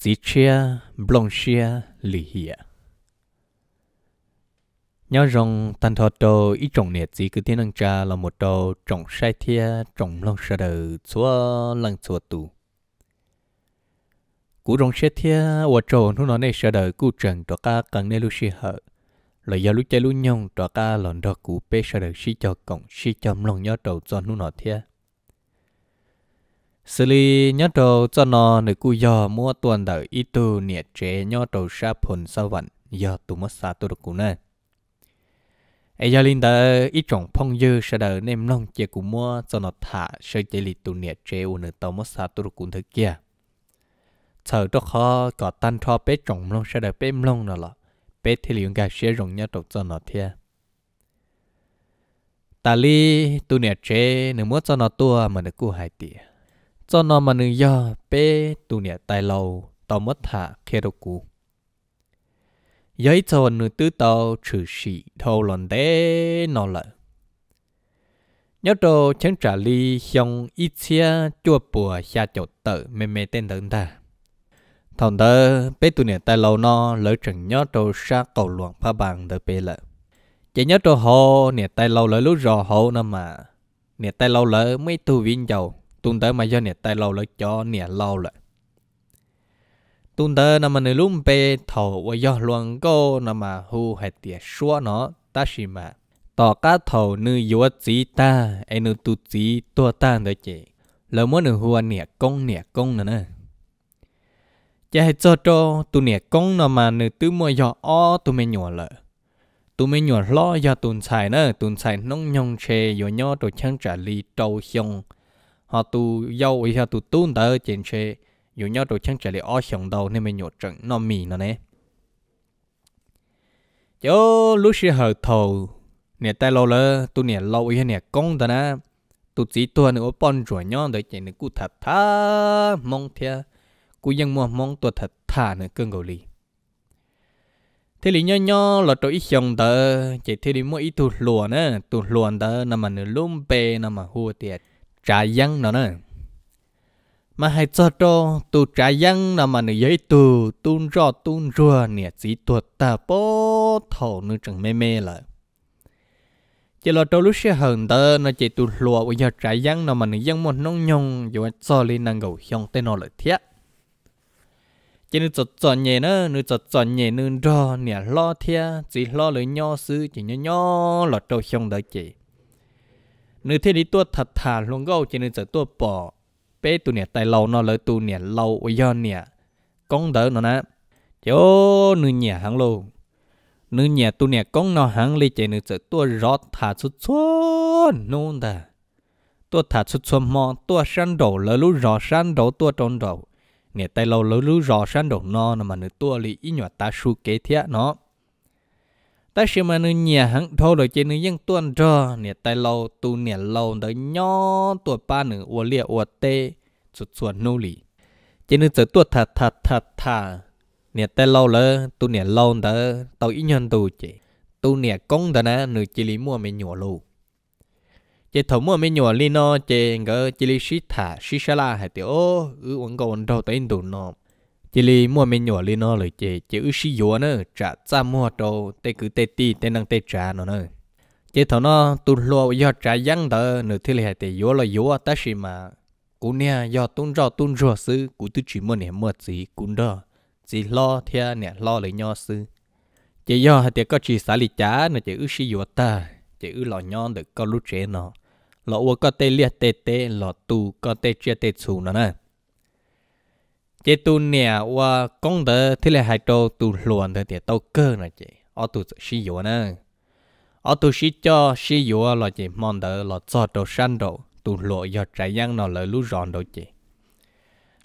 chỉ chia blong chia lì hiệ nhớ rằng tan thọ đồ ít trồng nhiệt chỉ cứ thiên năng cha là một đồ trồng sai thia trồng long sa đầu chúa lăng chúa tù cú trồng sai thia và trồng nó nói này sa đầu cú trồng đó ca cần nên lưu si hở là do lúc chơi lúc nhông đó ca lần đó cú pe sa đầu si cho cổng si cho lòng nhớ đầu cho nó nói thia xử lý nhớ đầu cho nó nữ cú giờ mua tuần đợi ít tu nhiệt chế nhớ đầu sa hồn sau vận giờ tụ mất sa tu được cú nè ai giờ linh đợi ít trọng phong dư sa đợi nem nông chế cú mua cho nó thả sơ chế lì tu nhiệt chế u nữ tàu mất sa tu được cụ thứ kia sợ cho khó có tan cho bé trọng long sa đợi bé long nữa là bé thì liền cả sẽ rồng nhớ đồ cho nó thiệt ta li tu nhiệt chế nữ mua cho nó tua mà nữ cú hai tiền cho nó mà nương do bé tu nè tài lâu, tao mất thả kia đồ cũ giấy cho nữ tư tao trừ sĩ thâu lần đế nó lợi nhớ đồ chẳng trả ly xong ít xia chua bùa xa chỗ tự mê mê tên tấn ta thằng tớ bé tu nè tài lâu nó lỡ chẳng nhớ đồ xa cầu luận phá bằng tớ bê lợi chỉ nhớ đồ hồ nè tài lâu lỡ lúc rò hồ nó mà nè tài lâu lỡ mấy tu viên dầu tuần tới mà do nè tay lâu là cho nè lâu lại tuần tới nằm nơi lúc bê thầu và do luôn cô nằm mà hu hệ tiệt xóa nó ta xì mà tỏ cá thầu nữ yếu chí ta anh nữ tu chí tu ta nữa chứ. lỡ muốn nữ hua nè công nè công nữa nè chả hết cho cho tu nè công nằm mà nữ tứ mua do o tu mày nhỏ lợ tu mày nhỏ lo do tuần xài nữa tuần xài nông nhong che do nhỏ đồ trang trả ly trâu xong họ tu dâu ý họ tu tuôn tới trên xe dù nhau đồ chẳng trở lại ở sòng đầu nên mình nhột trận nó mì nó nè chỗ lúc xưa hở thầu nè tay lâu lơ tu nè lâu ý nè công ta nè tu chỉ tu nữa bọn rủa nhau để chạy nữa cụ thật tha mong thea, cụ dân mua mong tu thật tha nữa cơn gầu lì thế lý nho nho là chỗ ít sòng tờ chạy thế lý mua ít tu lùa nè tu lùa tờ nằm ở nửa lùm bè nằm ở hồ tiệt trả dân nó nè mà hãy cho cho tu trả dân nó mà nữ giấy tu tu rõ tu rùa nè chỉ tuột ta bố thổ nữ chẳng mê mê lại chỉ là trong lúc xe hờn tơ nó chỉ tu lùa bây giờ trái dân nó mà nữ dân một nông nhung dù anh cho lên năng gầu hiong tên nó lợi thiết chỉ nữ chọt chọn nhẹ nữa nữ chọt chọn nhẹ nữ rõ nè lo thiết chỉ lo lời nho sư chỉ nho nho là trâu hiong đó chỉ nếu thế thì tôi thật thà luôn gâu chỉ nên giờ tôi bỏ bé tụi nè tài lâu nó lấy tụi nè lâu ở nè con đỡ nó nè chỗ nữ nhà hàng lô nữ nhà tụi nè con nó hàng lì chỉ nên giờ tôi rõ thà chút nôn ta tôi thà chút xuân mò tôi đổ lấy lú rõ san đổ tôi trôn đổ nè tài lâu lấy lú rõ san đổ nó mà nữ tôi lì ít ta su kế thiệt nó ta xem mà nó nhà hăng thôi rồi trên nó dân tuần trò nè tay lâu tu nè lâu tới nhỏ tuổi ba nữa ua lia ua tê chuột chuột nô lì trên nó giờ tuổi thà thà thà thà nè tay lâu lơ tu nè lâu tới tàu ít nhân tu chị tu nè công tới nè nửa chỉ lý mua mình nhỏ lù chị thấu mua mình nhỏ li nó chị ngỡ chỉ lý sĩ thả sĩ sa la hay tiểu ư uống cầu ăn đâu tới đủ nọ chỉ li mua mình nhỏ li nó lời chỉ chỉ ư xí yếu nữa trả ra mua đồ tê cứ tê ti tê năng tê trả nó nữa chỉ thằng nó tu lo do trả giăng đỡ nửa thứ này tê yếu là yếu ta xí mà cú nè do tung rò tung rò sư cú tu chỉ mua nè mua gì cú đó chỉ lo thea nè lo lời nhau sư chỉ do hai tê có chỉ xả lì trả nửa chỉ ư xí yếu ta chỉ ư lo nhau được có lúc chế nó lo uo có tê liệt tê tê lo tu có tê chia tê xù nó nè chế tu nè qua con tớ thế là hai trâu tu luồn tớ thì tao cơ nè chị ở tu sử dụng nè ở tu sử cho sử dụng là chị mong đợi là cho đồ san đồ tu lộ do trái giang nó là lú ròn đồ chị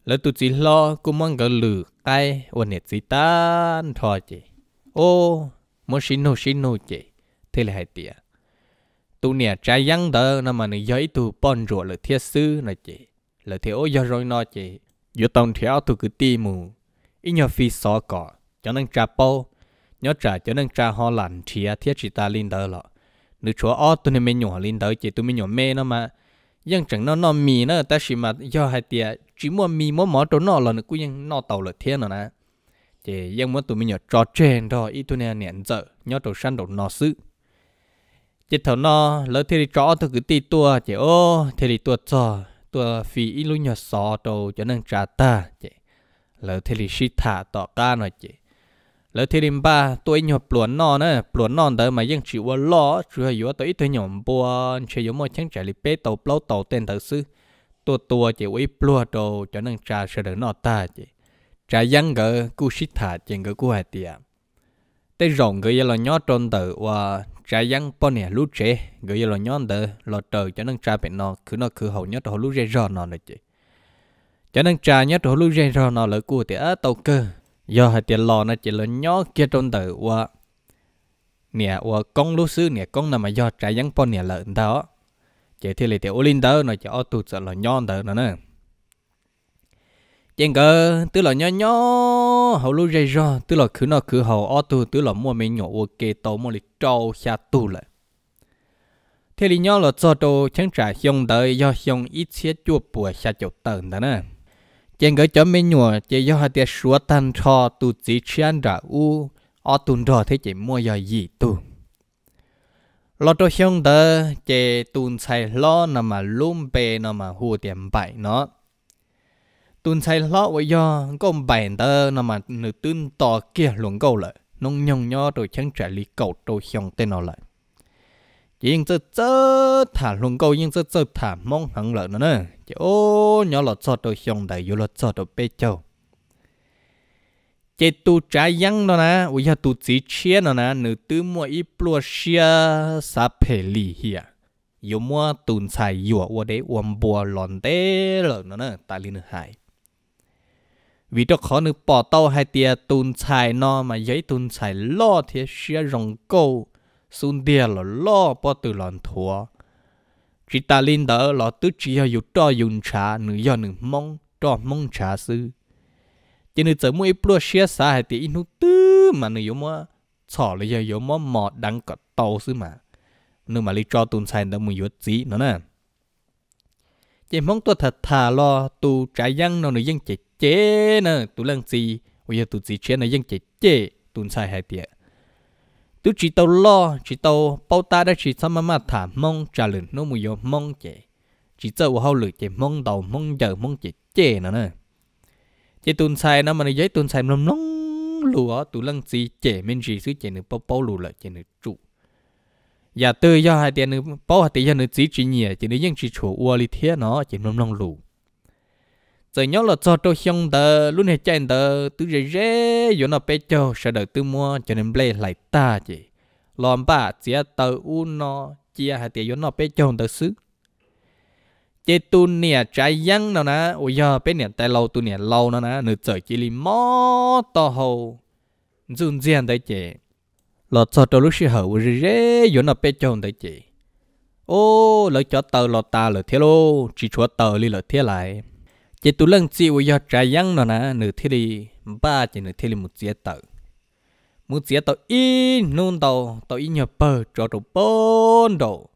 lỡ tu chỉ lo cũng mong cái lử cái ôn nè chỉ tan thôi chị ô muốn xin nô xin nô chị thế là hai tiệt, tu nè trái giang đó nó mà nó giấy tu bon rùa là thiết sư nè chị là thiếu do rồi nó chị dù tông theo tu cứ ti mù ít nhỏ phi xó cỏ cho nên trà bao nhớ trả cho nên trà ho lạnh chia thiết chỉ ta linh đỡ lọ nữ chúa o tu nên mình nhỏ linh đỡ chỉ tu mình nhỏ mê nó mà nhưng chẳng nó nó mì nó ta chỉ mà do hai tia chỉ mua mì mua mỏ trốn nó là nó cũng ยัง nó tàu lợt thiên rồi nè chỉ nhưng mà tụi mình nhỏ trò trên đó ít tu nên nẹn dở nhớ trầu săn đồ nó sự chỉ thầu nó lỡ thì trò tôi cứ ti tua chỉ ô thì tua trò. ตัวฟีอีลุญอสอโตจะนั่งจาตาเจแล้วเทลิชิตาต่อก้าหน่อยเจแล้วเทลิมบ้าตัวหยอปลวนนอนนะปลวนนอนเดิมมายังชิวล้อชัวอยู่ตัวอีตัวหยอมบัวเชยมอชังจ่าลิเป้ตเปล่าตเต้นเถอซื้อตัวตัวเจวิปลัวโตจะนั่งจาเสดนอตาเจจายังเกอกูชิตาเจงเกอกูหายเตียแต่รองเกอยลอญอจนเตอว่า trái giăng bọn nè lú chế gửi vào nhon đờ lọ chờ cho nên trái bên nó cứ nó cứ hầu nhất hầu lú rê rò nó này chị cho nên trái nhất hầu lú rê rò nó lỡ cua thì ở tàu cơ do hạt tiền lò nó chỉ là nhó kia trong đờ qua nè qua con lú sư nè con nào mà do trái giăng bọn nè lợn đó chị thì lấy tiền ô linh đó nó chỉ ô tụt sợ là nhon đờ nó nè tiền cơ tứ là nhỏ nhỏ hầu lúc dây ra tứ là cứ nó cứ hầu ô tu tứ là mua mấy nhỏ ok tàu mua lịch trâu xa tu lại thế thì nhỏ là cho đồ chẳng trả xong đời do xong ít xé chua bùa xa chậu tần đó nè tiền cơ cho mấy nhỏ chỉ do hai tiền số tan cho tu chỉ chán trả u ô tu rồi thế chỉ mua giờ gì tu lo cho xong đời chỉ tu xài lo nằm mà lùm bề nằm mà hù tiền bậy nó tuần sai lọ với do có bèn tơ nó mà nữ tuần to kia luồng câu lại nông nhông nho rồi chẳng trả lý cầu tôi xong tên nó lại nhưng chớ chớ thả luồng câu nhưng chớ chớ thả mong hẳn lợi nữa nè chứ ô nhỏ lọt cho tôi xong đầy vô lọt cho tôi bê châu chế tu trả yăng nó nè bây giờ tu chỉ chia nó nè nữ tư mua y plua chia sa phê lì hìa yêu mua tuần sai yêu ở đây uống bùa lòn tê lợn nó nè ta linh hải vì đó khó nữa bỏ tàu hai tia tùn xài nó mà giấy tùn xài lo thì sẽ rồng câu xuống tia là lo bỏ từ lòn thua chỉ ta lên đỡ là tứ chỉ hay dụ cho dùng trà nửa do nửa mong cho mong trà sư cho nên giờ mua ít bữa xe xa hai tia inu tứ mà nửa dùng mà sọ là giờ dùng mà mọt đắng cả tàu sư mà nửa mà lấy cho tùn xài đỡ mình dùng gì nữa nè chỉ mong tôi thật thà lo tu trái dân nó nữ dân chỉ chế nè tu lần gì bây giờ tu gì chế nó dân chế chế tụi sai hai tiệt tu chỉ tàu lo chỉ tàu bao ta đã chỉ xong mà thả mong trả lời nó mới vô mong chế chỉ tàu của hậu lửa chế mong đầu mong giờ mong chế chế nữa nè chế tụi sai nó mà nó giấy tụi sai nó nóng lúa tu lần gì chế mình gì xứ chế nữa bao bao lúa lại chế nữa trụ và từ do hai tiền nữa bao hai tiền nữa chỉ chỉ nhẹ chỉ nữa dân chỉ chủ uali thế nó chỉ nông nông lúa rồi nhớ là cho tôi xong tờ luôn hết chạy tờ tôi rề rề vô nó bé cho sợ đợi tôi mua cho nên ble lại ta chị lòm ba chia tờ u nó chia hai tiền vô nó bé cho tờ xứ chế tu nè trái răng nào nè ôi giờ bé nè tay lâu tu nè lâu nó nè nửa trời chỉ li mó to hồ dùn diện tới chị là cho tôi lúc xí hở rề rề vô nó bé cho tới chị ô lợi cho tờ lọt ta lợi thế lô chỉ chúa tờ li lợi thế lại chỉ tu lần chỉ u yo trái yang nó nè nửa thế đi ba chỉ nửa thế đi một chiếc tờ một chiếc tờ in nôn tàu tàu in nhờ bờ cho tàu bốn đồ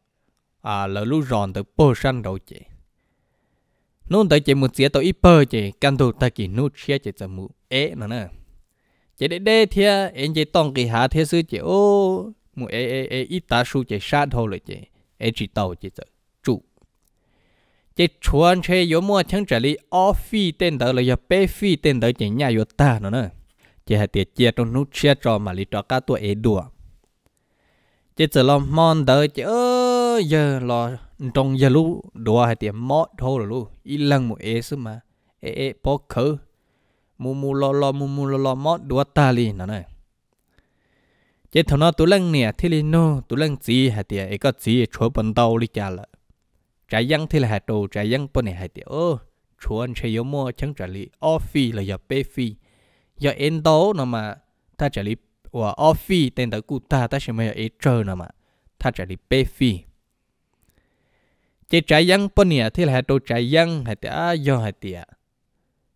à lỡ lú ròn tàu bốn sang đầu chị nôn tàu chỉ một chiếc tàu ít bờ chị căn đồ ta chỉ nút chia chỉ tầm mũ é nó nè chỉ để đây thia em chỉ tông kỳ hạ thế sư chị ô mũ é é é ít ta su chị sát thôi rồi chị é chỉ tàu chị tờ chỉ chuẩn chế yếu mua chẳng trả lý off phi tên đó là yếu bê phi tên đó chỉ nhà yếu ta nữa nữa chỉ hạt tiệt chia trong nút chia mà lý trò cá tuổi ế đùa chỉ chỉ lo mòn đó chỉ ơ giờ giờ lú đùa hạt tiệt mót thôi rồi lú ít lần một ế xứ mà ế ế bó mù mù lo lo mù mù lo lo mót đùa ta li nữa nữa chỉ thằng nó tụi lăng nè thì li nô tụi lần gì hạt tiệt ế có gì chúa bận đầu li chả lại trái dân thì là hạt đồ trái dân bọn này hạt tiêu chúa anh sẽ yếu mua chẳng trả lý off phi là giờ bê phi giờ end đó nó mà ta trả lý và off phi tên tới cụ ta ta sẽ mới giờ chờ nó mà ta trả lý bê phi chế trái dân bọn này thì là hạt đồ trái dân hạt tiêu do hạt tiêu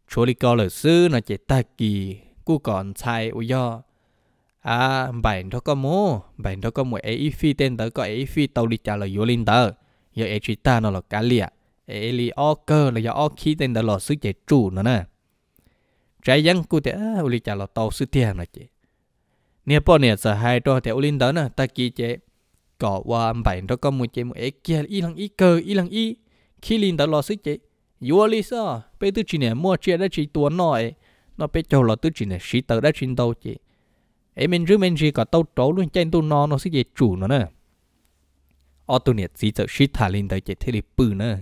chúa lý có lời sư nó chế ta kỳ cụ còn sai u do à bạn đó có mua bạn đó có mua ấy phi tên tới có ấy phi tàu đi trả lời vô linh tới giờ ai chỉ ta nó là cá lìa ai lì o cơ là giờ o khí tên đó là sứ chạy trụ nó nè trái dân cụ thế uli chả là tàu sứ tiền nó chị nè bọn nè giờ hai đôi thế linh đó nè ta kỳ chế có qua âm bảy đó có một chế một ấy kia y lăng y cơ y lăng y khi linh đó là sứ chạy yếu lì sao bây tư chỉ nè mua chế đã chỉ tuần nổi nó bây châu là tư chỉ nè sĩ tờ đã chỉ đâu chị ấy mình rứa mình gì cả tàu trấu luôn trên tu nó nó sẽ về chủ nó nè ở tu nhiệt gì sợ shit thả lên thế đi bự nữa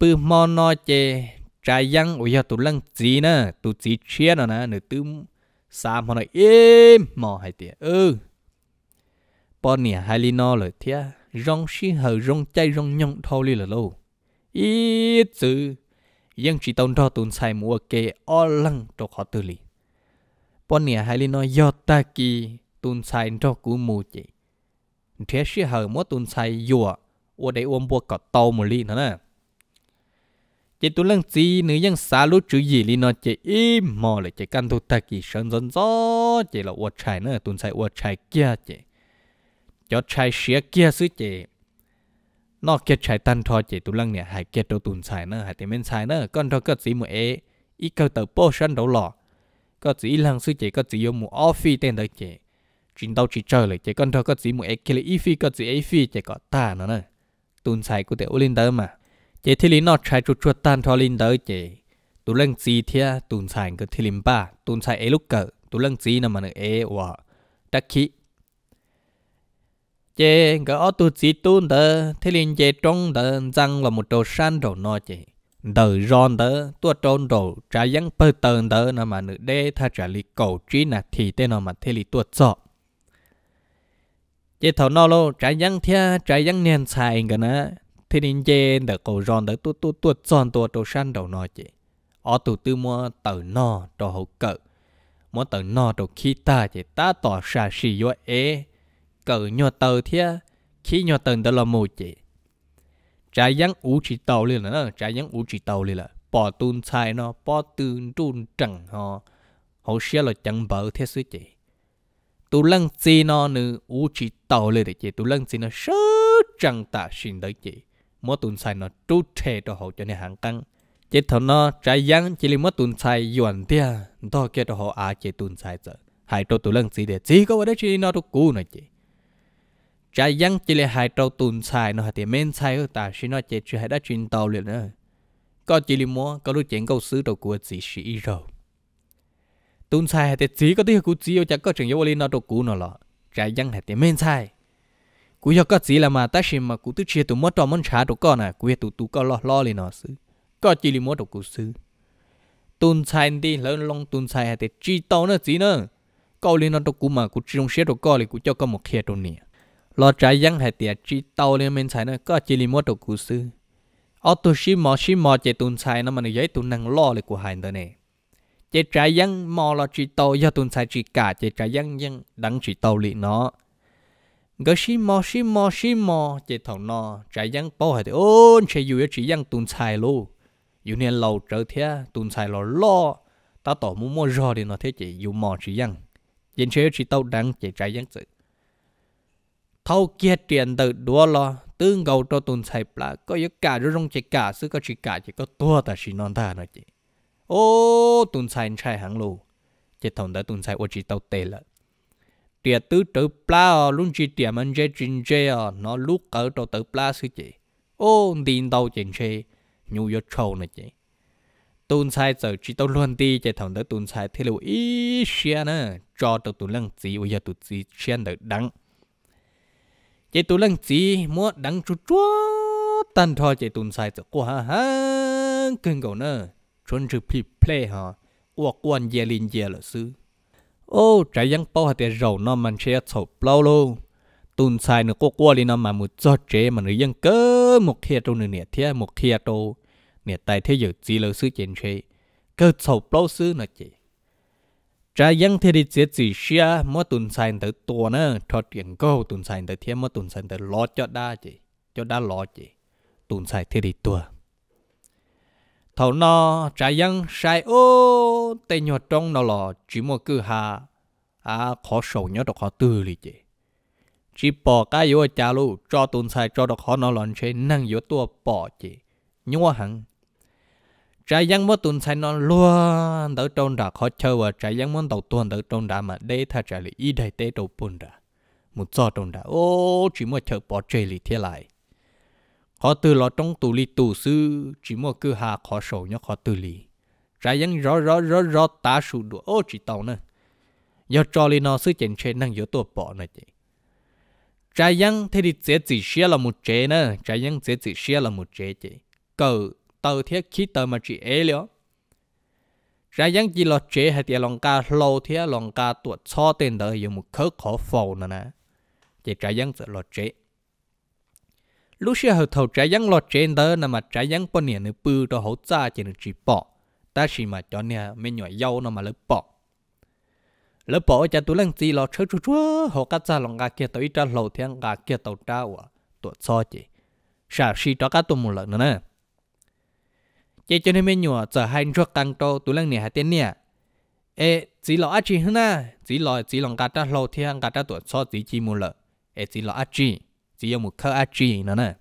bự mò nó chế trái răng ôi giờ lăng gì nữa tụ gì chia nữa nè nửa tư xa mà nói im mò hay tiệt ừ bọn nè hai li nó lời thia rong xí hờ rong chay rong nhông thâu li là ít chữ nhưng chỉ tông thọ tồn sai mua kê o lăng cho khó tư bọn nè hai li nó do ta kỳ tồn sai cho cú mù chị thế sĩ hờ mua tuần sai dùa ở đây ôm bùa cọ tàu một ly nữa nè chỉ tuấn lăng gì nữ dân xa lú chữ gì lì nó chỉ im mò lại chỉ căn thu ta kỳ sơn dân gió chỉ là ô trai nữa tuần sai ô trai kia chỉ cho trai xía kia xứ chỉ nó kia trai tan thọ chỉ tuấn lăng nè hai kia đâu tuần sai nữa hai tiền bên sai nữa con thọ cái gì mà ế ít câu tờ bô sơn đầu lọ có gì lăng sư chỉ có gì yêu mù offi tên đó chị chính tao chỉ chờ lại chỉ con thọ có gì một cái là phi có gì ấy phi chỉ có ta nó nè tuần sai của tiểu linh tới mà chỉ thì lý nó chạy chuột chuột tan thọ linh tới chỉ tụ lăng gì thế tuần sai cái thì linh ba tuần sai ấy lúc cỡ tụ lăng gì nè mà nó ấy wa đắc khí chế cái ở tu chỉ tuôn tớ thế liền chế trong tớ răng là một đồ san đồ nó chế đời ron tới tua trôn đồ trái yăng bơ tơn tới nó mà nữ đê tha trả lý cầu trí nạt thì tên nó mà thế lý tua chọn chế thầu nó lô trái dân thia trái dân nền xài cái nè thì nên chế đỡ cầu ròn đỡ tu tu tu tròn tu tu san đầu nó chế ở tu tư mua tờ no cho hậu cỡ mua tờ no cho khi ta chế ta tỏ xà xì vô ế cỡ nhọ tờ thia khi nhọ tờ đó là mù chế trái dân ú chỉ tàu liền nữa trái dân ú chỉ tàu liền là bỏ tuôn xài nó bỏ tuôn tuôn chẳng họ hậu xia là chẳng bở thế sư chế tụ lăng chi nó nữ u chỉ tàu lên để chị tụ lăng chi nó sớ trăng tạ xin đấy chị mỗi tuần sai nó trú thề cho họ cho nên hàng căng chị thằng nó trái giang chỉ là mỗi tuần sai yuan tia đó kia cho họ à chị tuần sai giờ hai trâu tụ lăng chi để chỉ có đấy chị nó tụ cũ này chị trái giang chỉ là hai trâu tuần sai nó hay thì men sai ở tạ xin nó chị chưa hay đã chuyên tàu liền nữa có chỉ là mỗi có lúc chuyện câu sứ đầu của chị sĩ rồi tun sai thì chỉ có tiêu cú chỉ ở chắc có trường giáo lý nó đồ cú nó lọ trái dân hệ thì men sai cú cho có chỉ là mà ta xem mà cú tức chia tụ mất trò món trả đồ con à cú tụ tụ có lo lo liền nó xứ có chỉ là mất đồ cú xứ tun sai đi lớn long tun sai thì chỉ tao nữa chỉ nữa câu liền nó đồ cú mà cú chỉ trong xe đồ con thì cú cho có một khe đồ nè lo trái dân hệ thì chỉ tao liền men sai nữa có chỉ là mất đồ cú xứ ở tụ xí mò xí mò chạy tun sai nó mà nó giấy tụ năng lo liền của hai đứa này chế trái dân mò lo chỉ tàu do tuần sai chỉ cả chế trái dân dân đăng chỉ tàu lị nó gỡ xí mò xí mò xí mò chế thầu nó trái dân bao hệ thì ôn chế dù chỉ dân tuần sai luôn dù nên lâu trở thế tuần sai lò lò ta tổ muốn mua rò đi nó thế chỉ dù mò chỉ dân trên chế chỉ tàu đăng chế trái dân sự thâu kia tiền tự đua lo tương gầu cho tuần sai là có yếu cả rồi trong chế cả sự có chỉ cả chỉ có tua ta chỉ non ta nó chỉ ô tuần sai sai hàng lù chế thằng đã tuần sai ô chỉ tàu tệ lợ tia tử pla luôn chỉ tia mình chế trình chế nó lúc cỡ tàu tử pla sư chị ô tin tàu trình chế nhu yếu trâu này chị tuần sai giờ chỉ tàu luôn đi chế thằng đã tuần sai thế lù ý xe cho tàu tuần lăng chỉ bây giờ tụi chỉ xe đỡ tuần lăng chỉ mua đắng chút chút tan thò chế tuần sai giờ quá ha cưng cầu nữa chuẩn trừ phí play hả ua quan dè lin dè lỡ ô trái yang bao hạt rầu nó mình sẽ sổ bao lô tùn sai nữa cô qua đi nó mà một giọt chế mà nữa yang cơ một kia trâu nữa một kia trâu tại thế giờ chỉ lỡ chế cơ sổ bao sư nó chị trái yang thế đi chế chỉ xia mỗi tùn sai tới tua nữa cho tiền câu sai tới thế mỗi tùn sai tới lo cho đa chị cho đa lo chị tùn sai thế đi tua thầu nó trái dân sai ô tê nhỏ trong nó lò chỉ một cư hà à khó sầu nhớ được khó tư lì chị chỉ bỏ cái yếu cha lu cho tuần sai cho được khó nó lòn chế năng yếu tua bỏ chị nhưng mà trái dân mất tuần sai nó luôn đỡ trôn đã khó chơi và trái dân muốn đầu tuần đỡ trôn đã mà đây thật trả lý y đại tế đầu bún đã một cho trôn đã ô chỉ một chơi bỏ chơi lì thế lại họ từ lọ trong tù li tù sư chỉ mua cứ hà khó sổ nhá khó từ lì trái vẫn rõ rõ rõ rõ ta sụ đùa ô chỉ tàu nè do cho li nó sư chèn chè năng yếu tổ bỏ nè chị trái vẫn thế thì dễ chỉ xia là một chế nè trái vẫn dễ chỉ xia là một chế chị cầu tàu thiết khí tàu mà chị ế lió trái vẫn chỉ lo chế hay tiền lòng ca lâu thiết lòng ca tuột cho tên đời dùng một khớ khó phầu nè nè chị trái vẫn sẽ lo chế lúc xưa hậu thầu trái giang lọt trên đó là mà trái giang bọn nè nữ bư đó hậu cha chỉ được chỉ bỏ ta chỉ mà cho nè mấy nhỏ dâu nó mà lỡ bỏ lỡ bỏ cha tôi lăng gì lọ chơi chú chú họ cắt ra lòng gà kia tới ra lầu thiên gà kia tàu ra ủa tụt so chị sao xí cho cá tôi một lần nữa nè chị cho nên mấy nhỏ giờ hai chú căng to tôi lăng nè hai tên nè ê chỉ lọ ăn chỉ hơn nè chỉ lọ chỉ lòng gà ra lầu thiên gà ra tụt so chỉ chỉ một lần ê chỉ lọ ăn chỉ chỉ dùng một khơ ác chi nữa nè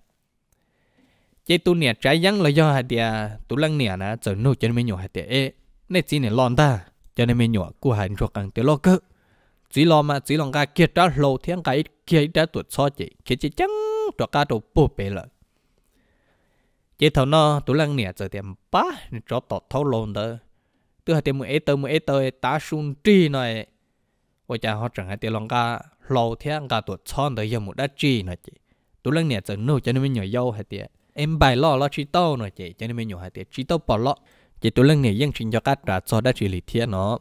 chế tu nè trái răng là do hạt địa tu lăng nè nè trở nô cho nên mình nhổ hạt địa ê nè chỉ nè lon ta cho nên mình nhổ của hạt ruột càng tiểu lo cơ chỉ lo mà chỉ lo cái kia đó lâu thiên cái kia đã tuột so chị kia chỉ chăng cho cá đồ bù bể lợi chế thầu nó tu lăng nè trở tiệm bá cho tọt thâu lon đó từ hạt tiệm mười tơ mười tơ ta sun tri này ôi cha họ chẳng hạt địa lo cái lâu thế cả tuổi chọn tới giờ một đã chi nữa chị tụi lần này chẳng nô cho nên mình nhỏ dâu hay tiệt em bài lo lo chi tao nữa chị cho nên mình nhỏ hay tiệt chi tao bỏ lo chị tụi lần này dân trình cho các trả cho đã chỉ lý thiên nó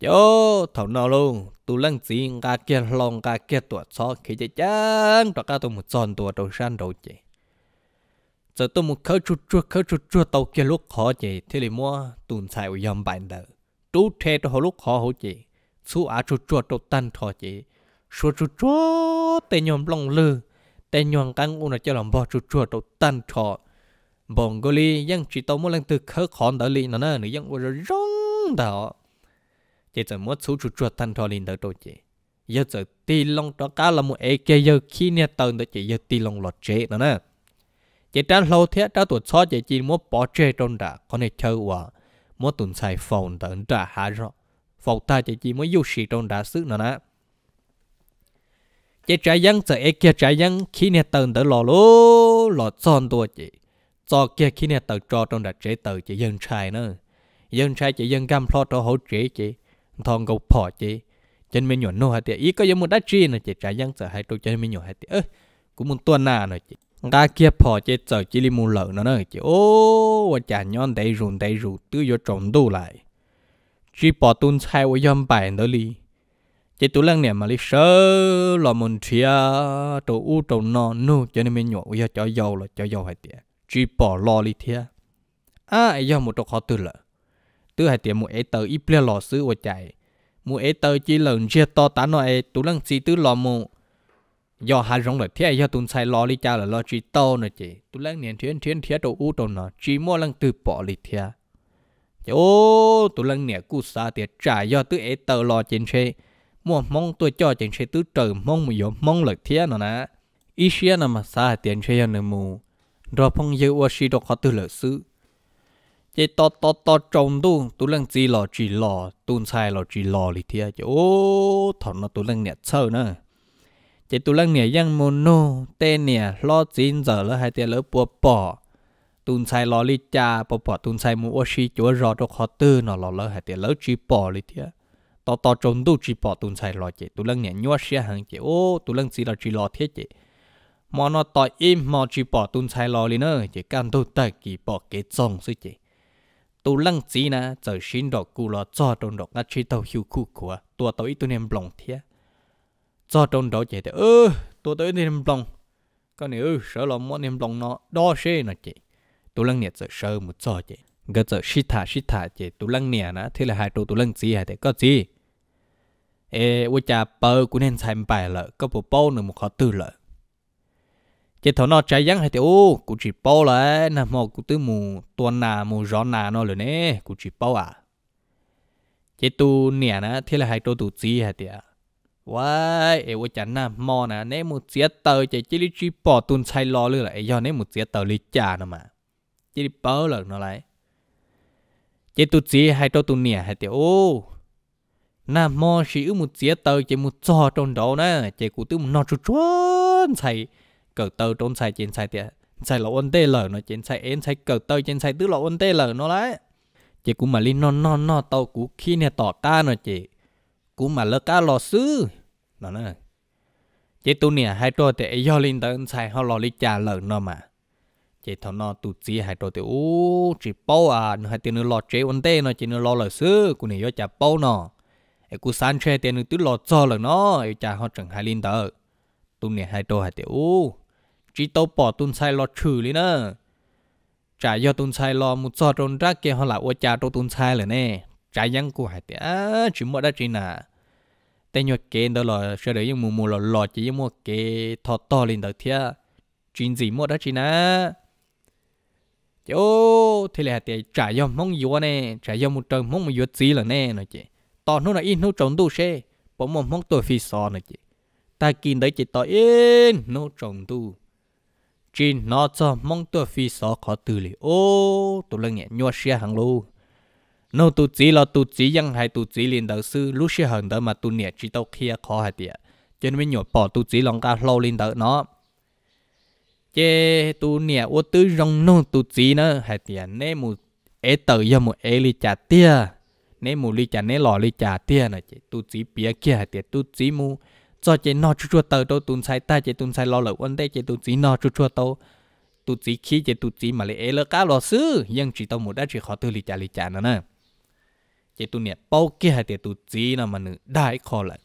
chỗ thầu nào luôn tụi lần gì cả kia lòng cả kia tuổi chọn khi chị chán cho các tụi một chọn tuổi đầu san đầu chị giờ tôi một khâu chuột chuột khâu chuột chuột tàu kia lúc khó chị thế thì mua tuần xài ở dòng bạn đời trú thế cho họ lúc khó hổ chị chú á chú chua trâu tan thọ chị chú chú chua tên nhom long lư tên nhom căng u nó cho lòng bò chú chua trâu tan thọ bông gô li yang chỉ tao muốn lên từ khớ khón đỡ li nó nè nữ yang u rồi rong đó chị giờ muốn chú chú chua tan thọ liền đỡ trâu chị giờ giờ ti long đó cá là một ek giờ khi nè tao đỡ chị giờ ti long lọt chế nó nè chị trang lâu thế trang tuổi cho chị chỉ muốn bỏ chế trong đã có thể chơi hòa muốn tuần xài phòng tận trả hạ rồi phổ ta chỉ chỉ mới yêu sĩ trong đá sức nữa nè chế trái dân sợ e kia trái dân khi nè tần tới lò lô lò tròn tua chị cho kia khi nè tờ cho trong đá chế tờ chị dân trai nữa dân trai chị dân cam lo cho hỗ trợ chị thon gấu phò chị chân mình nhọn nô hạt tiệt ý có giống một đá chi nè chị trái dân sợ hai tôi chân mình nhọn hạt tiệt ơ cũng muốn tuần nà nè chị ta kia phò chế sợ chỉ li mù lợ nó nè chị ô và chả nhon đầy rùn đầy rù tư vô trộn đủ lại chỉ bỏ tuân sai với yếm bài nữa li chỉ tụ lăng niệm mà li sơ là mình chia tụ u tụ nọ nu cho nên mình nhọ với cho giàu là cho giàu hai tiệt chỉ bỏ lo li thia à ai yếm một chỗ khó tư lợ tư hai tiệt một ấy tờ ít bia lò xứ ở chạy một ấy tờ chỉ lần chia to tá nọ ấy tụ lăng chỉ tư lò mù do hai rong lợi thế do tuân sai lo li cha là lo chỉ to nữa chị tụ lăng niệm thiên thiên thiên tụ u tụ nọ chỉ mua lăng từ bỏ li thia โอ้ ตุลังเนี่ยกูสาเตียจ่ายยอดตัวเอตอรอเจนเชมัวมองตัวจ่อเจนเชตัวเตอมองมือยมองหลักเทียนนะอีเชียนมาสาเตียนเชยนมูรอพงเยอวชีดอกขอตัวเหลือซื้อเจตอตอตอจงดูตุลังจีหลอจีหลอตุนชายหลอจีหลอลิเทียโอ้ถอนตุลังเนี่ยเช่านะเจตุลังเนี่ยยังโมโนเตเนี่ยรอจีนเจอแล้วให้เตียแล้วปวปอ tuần sai lo li cha bỏ sai mua xí chúa rò cho khó tư nó lo lỡ hay tiền lỡ chỉ bỏ li thế to to trốn tu chỉ bỏ tuần sai lo chị tu lăng nhẹ nhua xí hàng chị ô tu lăng chỉ là chỉ lo thế chị mà nó to im mà chỉ bỏ tuần sai lo li nữa chị cam tu tay kỳ bỏ cái trồng sư chị tu lăng chỉ na giờ xin đọc cụ lo cho trốn đọc ngắt chỉ tàu hiu cụ của tua tàu ít tu niệm lòng thế cho trốn đọc chị thì ơ tua tàu ít niệm lòng cái này sợ lòng muốn niệm lòng nó đo xe nó chị tụ lăng nhiệt giờ sơ một trò chị gỡ giờ shi thả shi thả chị tụ lăng nhiệt á thế là hai tụ tụ lăng gì hai thế có gì ê ôi cha bơ cũng nên xem bài lợ có bộ bao nữa một khó tư lợ chị thọ nó trái giăng hay thế ô cũng chỉ bao lại nằm mò cũng tư mù tuần nà mù gió nà nó rồi nè cũng chỉ bao à chị tu nè nè thế là hai tụ tụ gì hay thế à Wow, ê ôi chán mò nà nè một chiếc tờ chạy chỉ lý trí bỏ tuần sai lo lư là ê do một chiếc tờ lý trà nè mà chỉ bao lần nó lại chỉ tu chỉ hai cho tu nè hai tiểu ô na mò sĩ ư một chia tờ chỉ một trò trong đó nè chỉ cụ tư một nọ chút chuan xài cờ tờ trong xài trên xài tiệt xài lộ ôn tê lờ nó trên xài em xài cờ tờ trên xài tứ lộ ôn tê lờ nó lại chỉ cụ mà linh non non non tàu cụ khi nè tỏ ca nó chỉ cụ mà lơ ca lò sư nó nè chỉ tu nè hai trò tiệt do linh tờ xài họ lò lịch trà lợn nó mà chế thọ nó tụt chỉ hai trò tiểu chỉ bao à nó hai tiền nó lo chế vấn đề nó chỉ nó lo lời xứ của này do chả bao nó ấy cú san che tiền nó tứ lo cho lần nó ấy chả họ chẳng hai linh tờ tụi này hai trò hai tiểu chỉ tàu bỏ tụn sai lo trừ lý nữa chả do tụn sai lo một so trôn ra kia họ là ô chả trâu tụn sai rồi nè chả nhắn của hai tiểu chỉ mua đã chín à, tên nhọt kế đó là sẽ để những mù mù là lọt chỉ những mua kế thọ to linh tờ thiệt, chuyện gì mua đó chỉ nà chỗ thì là tiền trả cho mong vua nè trả cho một trời mong một vua gì là nè nói chị tao nó là in nó trồng tu xe bỏ mong mong tôi phi so nói chị ta kinh đấy chị tao in nó trồng tu chỉ nó cho mong tôi phi so khó từ li ô tụi lần nghe nhua xe hàng lô nó tụ chỉ là tụ chỉ dân hay tụ chỉ liền đầu sư lúc xe hàng đó mà tụi nhẹ chỉ tao kia khó hạt tiệt cho nên mới nhổ bỏ tụ chỉ lòng ca lâu lên đầu nó chế tu nè ô tư rong nô tu chỉ nữa hay tiền à, nè mù ế tờ do mù ế li chả tia nè mù li chả nè lò li chả tia nè chế tu chỉ bia kia hay tiền à, tu chỉ mù cho chế nọ chua chua tờ đâu tun sai ta chế tun sai lò lợ ôn đây chế tu chỉ nọ chua chua tàu tu chỉ khí chế tu chỉ mà lệ ế lơ cá lò sư nhưng chỉ tao mù đã chỉ khó tư li chả li chả nữa nè chế tu nè bao kia hay tiền à, tu chỉ nè mà nữ đại khó lại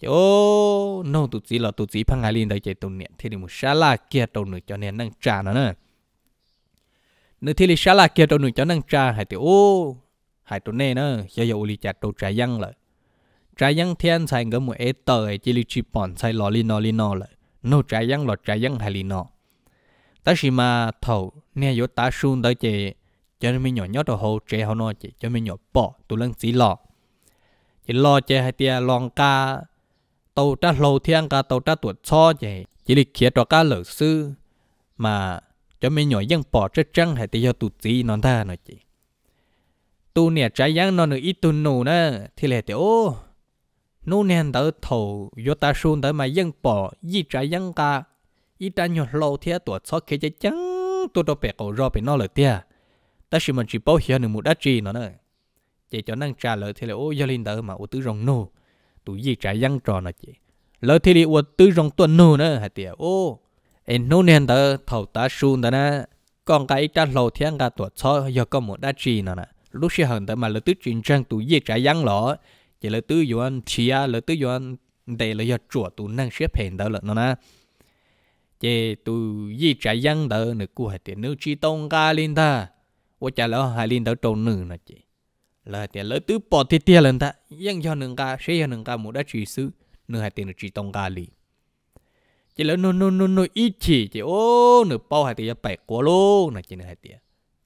chỗ nô tụt chỉ là tụt chỉ phăng ngài lên đây chạy tụt niệm thì một xá la kia tụt nữa cho nên năng trà nó nè nữa thì xá la kia tụt nữa cho năng trà hay thì ô hay tụt nè nữa giờ giờ uli chặt tụt trà răng lại trà răng thiên sai ngấm một ế tờ ấy chỉ li chi bòn sai lò li nó li nó lại nô trà răng lò trà răng hay li nó ta chỉ mà thầu nè yếu ta xuống tới chạy cho nên mình nhỏ nhót đồ hồ trẻ họ nó chạy cho mình nhỏ bỏ tụt lăng chỉ lò chỉ lo chạy hay tia lon ca tàu ta lâu thiên cả tàu ta tuột cho vậy chỉ lịch kia cho cả lỡ sư mà cho mấy nhỏ dân bỏ chết trăng hay thì do tụt gì non ta nói chị tu nè trái giang non nữa ít tu nụ nè thì là tiểu nô nè đỡ thầu vô ta xuống tới mà dân bỏ ít trái giang cả ít ta nhỏ lâu thiên tuột cho kia chứ chẳng tu đâu bẻ cổ rồi bị nó lời tia ta chỉ mình chỉ bảo hiền một đất chi nó nè chỉ cho năng trả lời thì là ô gia linh đỡ mà ô tứ rồng nô tụ gì trả răng tròn là chị lỡ thì đi uất tư trong tuần nô nữa hả tiệt ô em nô nè tớ thầu ta sun tớ nè còn cái trả lầu thiên cả tuổi cho do có một đá chi nữa nè lúc xưa hận tớ mà lỡ tư chuyện trang tụ gì trả răng lỏ chỉ lỡ tư vô anh chia lỡ tư vô anh để lỡ do chùa tụ năng xếp hẹn tớ lợn nó nè chị tụ gì trả răng tớ nữa cua hả tiệt nữ chi tông ca linh ta 我家老海领导做女呢，姐。là tiền lợi tứ bỏ tiền tiền lần ta nhưng cho nâng ca sẽ cho nâng ca một đã chỉ xứ nâng hai tiền được chỉ tông ca lì chỉ lỡ nô nô nô nô ít chỉ chỉ ô nửa bao hai tiền bảy quá lô nè chỉ nửa hai tiền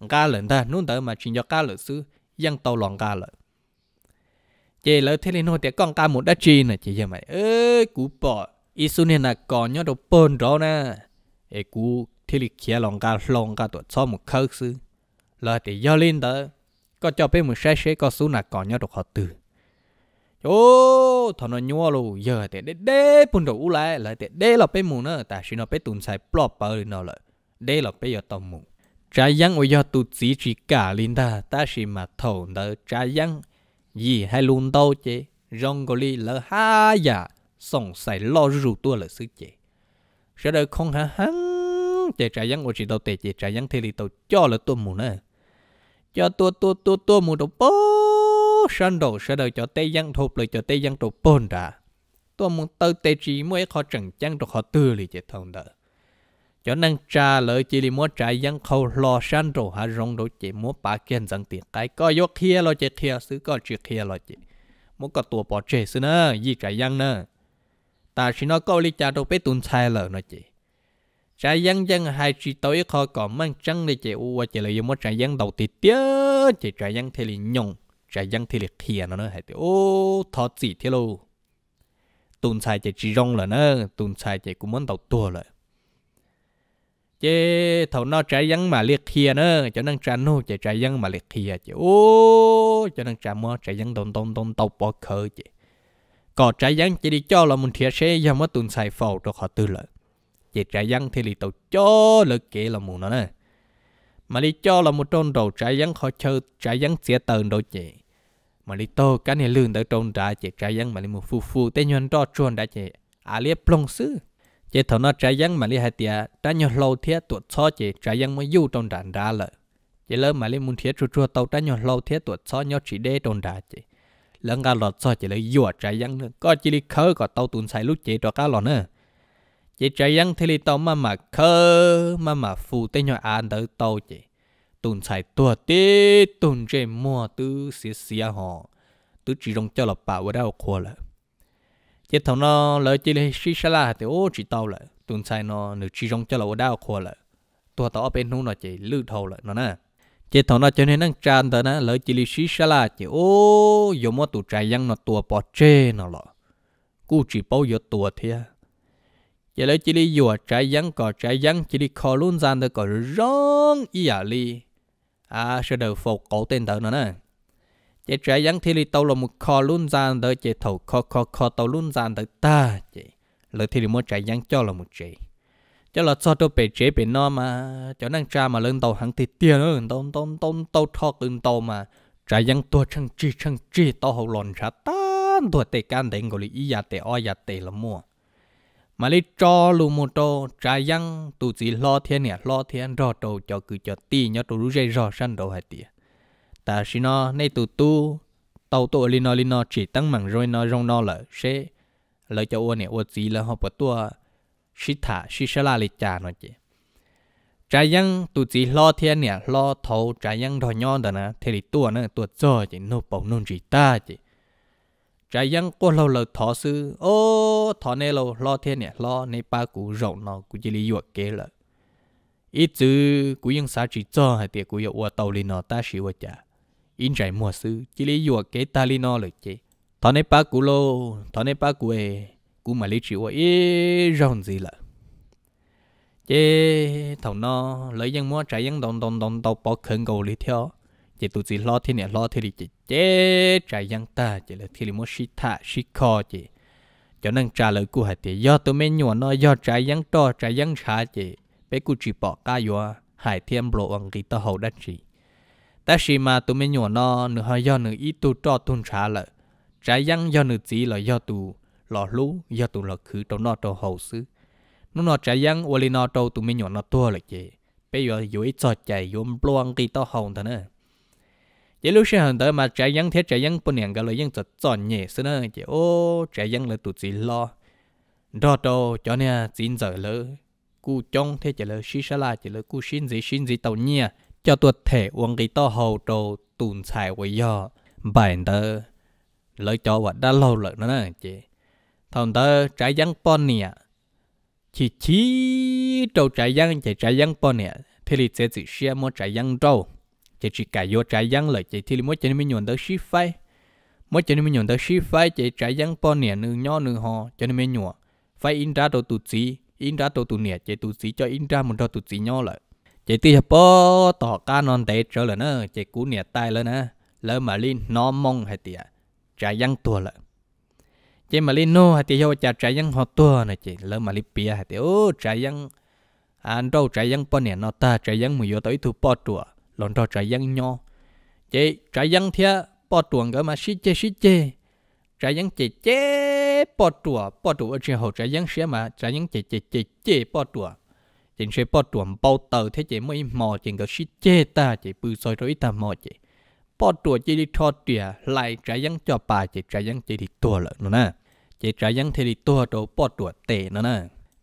ca lần ta nôn ta mà chỉ cho ca lợi xứ nhưng tàu lòng ca lợi. chỉ lỡ thế nên nô tiền con ca một đã chỉ nè chỉ cho mày ơi cú bỏ ít số này là còn nhớ đồ bơn đó nè ê cú thế là kia lòng ca lòng ca tuổi cho một khớp xứ là tiền giao lên tới có cho bé một sai sai có số nào có nhau được họ từ ô thằng nhua lù giờ thì để để bún đủ lại lại thì để là bé mù nữa tại vì nó bé tụn sai plop bao đi nó để là bé giờ tông mù trái răng bây giờ tụt chỉ chỉ cả linh ta ta chỉ mà thầu đỡ trái răng gì hay luôn đâu chứ rong gọi li ha giả sòng sai lo rủ tua lỡ sức chế sẽ đời không hả hắn chế trái răng của chị đâu tệ chế trái răng thì li tàu cho lỡ tua mù nữa จอตัวตัวตัวตัวมูดปอชันดอสันดอจอเตยังทบเลยจอเตยังตัวปนดาตัวมึงเตเตจีมวยขอจังจังตัวขอตื้อเลยเจ้าทองเดอจอนังจ่าเลยจีริมัวจายยังเขาหล่อชันดอหาร้องดูเจีมัวปากเกนสังตีิไกก็ยกเคียเลยเจเคียซื้อก็จีเคียรอเจีมัวก็ตัวปอเจซเนะยี่ใ่ยังเนอแต่ชินอก็ลิจ่าตัวไปตุนชายเลยนะเจี trả dân dân hai chỉ tối khó có mang trăng để chạy u và chạy lại một trả dân đầu tiên tía chạy trả dân thì là nhung trả dân thì là khía nó nữa hay thì ô thọ gì thế luôn tuần sai chạy chỉ rong là nữa tuần sai chạy cũng muốn đầu tua rồi chế thầu nó trả dân mà liệt khía nữa cho nên trả nô chạy trả dân mà liệt khía chạy ô cho nên trả mua trả dân tôn tôn tôn tàu bỏ khơi chạy có trả dân chỉ đi cho là mình thiệt sẽ do mất tuần sai phò cho họ tư lợi chỉ trái dân thì lì tàu cho lực kệ là mù nó nè mà lì cho là một trôn đầu trái dân khó chơi trái dân sẽ tờn đôi chị mà lì tô cái này lương tới trôn trái chị trái dân mà lì một phu phu tên nhuận đó trôn đã chị à lì plong sư chị thấu nó trái dân mà lì hai tia đã nhiều lâu thiết tuột cho chị trái dân mới du trôn đàn ra lợi chị lỡ mà lì muốn thiết chua chua tàu đã nhiều lâu thiết tuột cho nhau chỉ đê trôn ra chị lỡ cả lọt cho chị lỡ dùa trái dân nữa có chỉ lì khơi có tàu tùn xài lúc chị cho cá lọt nữa chỉ trả dân thì lì tàu mà mà khơ mà mà phụ tên nhỏ ăn à tới tàu chị tùn xài tua tê tùn chê mua tư xí xí à họ tư chỉ rong cho là bảo ở đâu khua là chỉ thằng nó lỡ chỉ là xí xá là thì ô chỉ tàu là tùn xài nó nữ chỉ rong cho là đau đâu khua là tua tàu bên hông nó chỉ lư thầu là nó nè chỉ thằng nó cho nên năng tràn tới nè lỡ chỉ là xí xá là chỉ ô dùng mua tụ trái dân nó tua bỏ chê nó lọ cú chỉ bao giờ tua thế à giờ lấy chỉ đi dùa trái giăng cỏ trái giăng chỉ đi khó luôn gian được cỏ rong ý à li à sẽ đầu phục cổ tên tớ nữa nè chỉ trái giăng thì đi tàu là một khó luôn gian được chỉ thầu khó khó khó tàu luôn gian được ta chỉ lời thì đi muốn trái giăng cho là một chỉ cho là cho tôi bị chế bị no mà cho năng cha mà lên tàu hàng thì tiền nữa tôm tôm tôm tàu thọ lên tàu mà trái giăng tôi chăng chi chăng chi tàu hậu lòn ra ta tua tê can đánh gọi là ý ya à tê o ya à tê là mua mà lấy cho lù một tô trái răng tụ chỉ lo thiên nè lo thiên rõ đồ cho cứ cho tì nhớ tụ rú dây rò sân đồ hay tìa ta xin nó nay tụ tu tàu tụ li nó li nó chỉ tăng mảng rồi nó rong nó là sẽ lời cho ô nè ô chỉ là họ bắt tua xí thả xí sẽ là lịch trả nó chứ trái răng tụ chỉ lo thiên nè lo thấu trái răng đồ nhon đó nè thì tua nè tua cho chỉ nô bầu nôn chỉ ta chứ trái yang cô lâu lâu thọ sư ô thọ nè lâu lo thế nè lo nè ba cụ rộng nó cụ chỉ lý yuột kế là ít chữ cụ yang sa chỉ cho hay tiệt cụ yuột tàu li nó ta sĩ qua chả in trái mua sư chỉ lý yuột kế ta li nó lời chế thọ nè ba cụ lô thọ nè ba cụ ê cụ mà lý chỉ qua ít rộng gì là chế thầu nó lấy yang mua trái yang đồng đồng đồng tàu bỏ khẩn cầu lý theo chỉ tụi chỉ lo thế này lo thế này chỉ chế trái giang ta chỉ là thế này muốn xí thả xí kho chỉ cho nên trả lời của hạt thì do tôi mới nhỏ nó do trái giang to trái giang xa chỉ bé cụ chỉ bỏ cá yo à. hải thiên bộ ông kỳ tao hậu đất chỉ ta xí mà tôi mới nhỏ nó nửa hơi do nửa ít tôi cho thun trả lời trái giang do nửa chỉ là do tụ lò lú do tụ lò khứ trong nó trong hậu xứ nó nó trái giang ô li nó trong tụi mình nhỏ nó tua là chỉ bây giờ dưới cho chạy yếm loang kỳ tao hậu thế nữa giờ lúc xưa hàng tới mà trái dân thế trái dân bên hàng cái lời dân chợt chọn nhẹ xưa nữa chỉ ô trái dân là tụt gì lo đó đồ cho nên chín giờ lỡ cú trong thế chỉ là xí xá là chỉ là cú xin gì xin gì tàu nhia cho tuột thể uống cái to hầu đồ tùn xài với do bản tờ lời cho và đã lâu lỡ nữa nè chị thằng tờ trái dân pon nè chỉ chỉ trâu trái dân chỉ trái dân pon nè thế thì sẽ chỉ xem một trái dân đâu? chỉ chỉ cài vô trái giang lợi chỉ thì mỗi chân mình nhổn tới ship phai mỗi chân mình nhổn tới ship phai chỉ trái giang bao nè nửa nhỏ nửa ho chân mình nhổn phải in ra đồ tụ chỉ in ra đồ tụ nè chỉ tụ chỉ cho in ra một đồ tụ chỉ nhỏ lợi chỉ thì bỏ tỏ cá non tệ trở lại nữa chỉ cú nè tay lên nữa lỡ mà lên nó mong hay tiệt trái giang tua lợi chỉ mà lên nô hay tiệt cho chả trái giang họ tua này chỉ lỡ mà lên pia hay tiệt ô trái giang à, anh đâu trái giang bao nè nó ta trái giang mười vô tới thu bao tua lon trò trái dân nhỏ, chị trái dân thia bỏ tuồng cơ mà xí chế xí chế, trái dân chế chế, bỏ tuồng bỏ tuồng ở trên hồ trái dân xía mà trái dân chế chế chế chế bỏ tuồng chị sẽ bỏ tuồng bao tờ thế chế mới mò chị cơ xí chế ta chế bự soi rồi ta mò chế, bỏ tuồng chế đi thọ tỉa lại trái dân cho bà chế trái dân chế đi tuồng lợn nữa nè chế trái dân thế đi tuồng đồ bỏ tuồng tệ nữa nè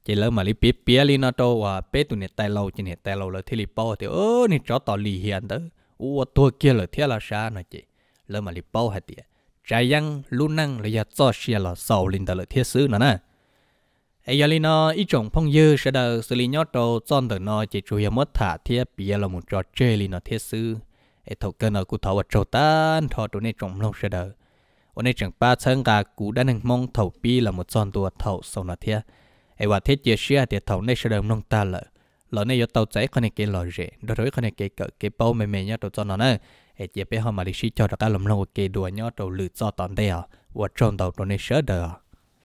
chỉ lỡ mà li bía bía li nó đâu à bé tụi này tay lâu chỉ này tay lâu là thì li bao thì ơ này cho tao li hiền đó ủa tôi kia là thế là sao nói chị lỡ mà li bao hết tiệt trái răng luôn năng là giờ cho xe là sầu linh tờ là thế xứ nữa nè ai giờ li nó ít chồng phong dư sẽ đờ xử lý nhót đâu chọn được nó chỉ chủ yếu mất thả thiết bía là một trò chơi li nó thế xứ ai thầu cơ nó cụ thầu ở trâu tan thọ tụi này chồng lâu sẽ đờ ở đây chẳng ba chân cả cụ đã nên mong thầu pi là một chọn tua thầu sau nó thiết ai và thế giới sẻ thì thầu này sẽ đồng nông ta lợ lợ này do tàu cháy con này cái lợ rẻ đôi khi con này cái cỡ cái bao mềm mềm nhau tụi cho nó nè ai chia bé họ mà đi xí cho ra cái lồng lồng cái đùa nhau tụi lựa cho toàn đây à và trong tàu tụi này sớ đời